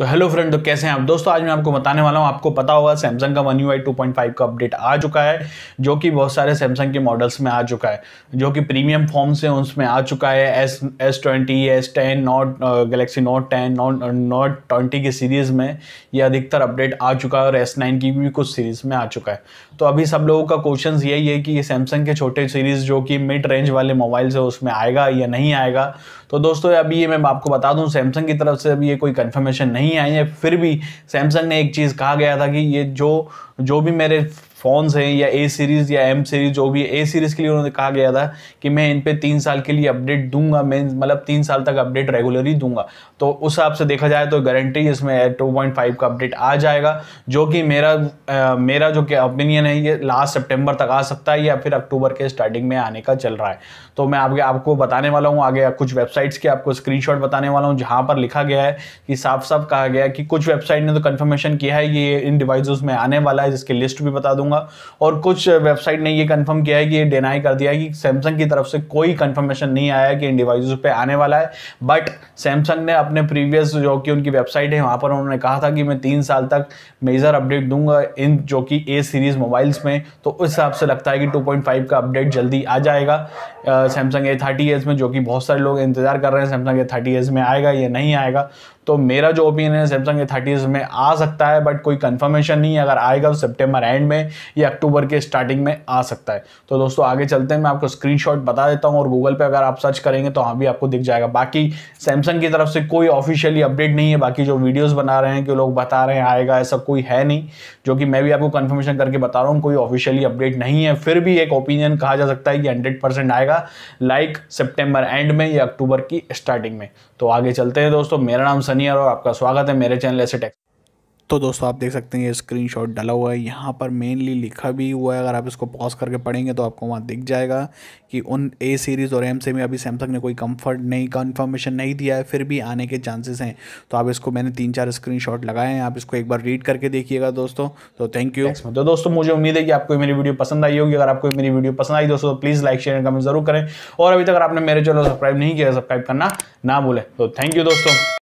तो hello friend तो कैसे हैं आप दोस्तों आज मैं आपको बताने वाला हूँ आपको पता होगा सैमसंग का one U I two point five का अपडेट आ चुका है जो कि बहुत सारे सैमसंग के मॉडल्स में आ चुका है जो कि प्रीमियम फॉर्म से उसमें आ चुका है S S twenty S ten not Galaxy Note ten not Note twenty की सीरीज़ में ये अधिकतर अपडेट आ चुका है और एस नाइन की भी कुछ सीरीज़ में आ चुका है तो अभी सब लोगों का क्वेश्चन यही है कि ये सैमसंग के छोटे सीरीज़ जो कि मिड रेंज वाले मोबाइल्स है उसमें आएगा या नहीं आएगा तो दोस्तों अभी ये मैं आपको बता दूँ सैमसंग की तरफ से अभी ये कोई कन्फर्मेशन नहीं नहीं आई है फिर भी सैमसंग ने एक चीज़ कहा गया था कि ये जो जो भी मेरे फ़ोन्स हैं या ए सीरीज़ या एम सीरीज़ जो भी ए सीरीज़ के लिए उन्होंने कहा गया था कि मैं इन पर तीन साल के लिए अपडेट दूंगा मैं मतलब तीन साल तक अपडेट रेगुलरली दूंगा तो उस हिसाब से देखा जाए तो गारंटी इसमें टू पॉइंट फाइव का अपडेट आ जाएगा जो कि मेरा आ, मेरा जो कि ओपिनियन है ये लास्ट सेप्टेम्बर तक आ सकता है या फिर अक्टूबर के स्टार्टिंग में आने का चल रहा है तो मैं आगे आपको बताने वाला हूँ आगे कुछ वेबसाइट्स के आपको स्क्रीनशॉट बताने वाला हूँ जहाँ पर लिखा गया है कि साफ साफ कहा गया है कि कुछ वेबसाइट ने तो कन्फर्मेशन किया है ये इन डिवाइस में आने वाला है जिसकी लिस्ट भी बता दूंगा करूंगा और कुछ वेबसाइट ने ये कंफर्म किया है कि ये डिनाई कर दिया है कि सैमसंग की तरफ से कोई कंफर्मेशन नहीं आया कि इन डिवाइस पे आने वाला है बट सैमसंग ने अपने प्रीवियस जो कि उनकी वेबसाइट है वहाँ पर उन्होंने कहा था कि मैं तीन साल तक मेजर अपडेट दूंगा इन जो कि ए सीरीज़ मोबाइल्स में तो उस हिसाब से लगता है कि टू का अपडेट जल्दी आ जाएगा सैमसंग ए थर्टी में जो कि बहुत सारे लोग इंतज़ार कर रहे हैं सैमसंग ए थर्टी में आएगा या नहीं आएगा तो मेरा जो ओपिनियन है सैमसंग ए थर्टीज़ में आ सकता है बट कोई कंफर्मेशन नहीं है अगर आएगा तो सितंबर एंड में या अक्टूबर के स्टार्टिंग में आ सकता है तो दोस्तों आगे चलते हैं मैं आपको स्क्रीनशॉट बता देता हूं और गूगल पे अगर आप सर्च करेंगे तो हाँ भी आपको दिख जाएगा बाकी सैमसंग की तरफ से कोई ऑफिशियली अपडेट नहीं है बाकी जो वीडियोज़ बना रहे हैं कि लोग बता रहे हैं आएगा ऐसा कोई है नहीं जो कि मैं भी आपको कन्फर्मेशन करके बता रहा हूँ कोई ऑफिशियली अपडेट नहीं है फिर भी एक ओपिनियन कहा जा सकता है कि हंड्रेड आएगा लाइक सेप्टेम्बर एंड में या अक्टूबर की स्टार्टिंग में तो आगे चलते हैं दोस्तों मेरा नाम सनी इंजीनियर और आपका स्वागत है मेरे चैनल ऐसे टेक्स तो दोस्तों आप देख सकते हैं ये स्क्रीनशॉट डाला हुआ है यहाँ पर मेनली लिखा भी हुआ है अगर आप इसको पॉज करके पढ़ेंगे तो आपको वहाँ दिख जाएगा कि उन ए सीरीज़ और एम से में अभी सैमसंग ने कोई कंफर्ट नहीं कंफर्मेशन नहीं दिया है फिर भी आने के चांसेस हैं तो आप इसको मैंने तीन चार स्क्रीन लगाए हैं आप इसको एक बार रीड करके देखिएगा दोस्तों तो थैंक यू तो दोस्तों मुझे उम्मीद है कि आपको मेरी वीडियो पसंद आई होगी अगर आपको मेरी वीडियो पसंद आई दोस्तों please like share and comment जरूर करें और अभी तक आपने मेरे चैनल सब्सक्राइब नहीं किया सब्सक्राइब करना ना भूलें तो थैंक यू दोस्तों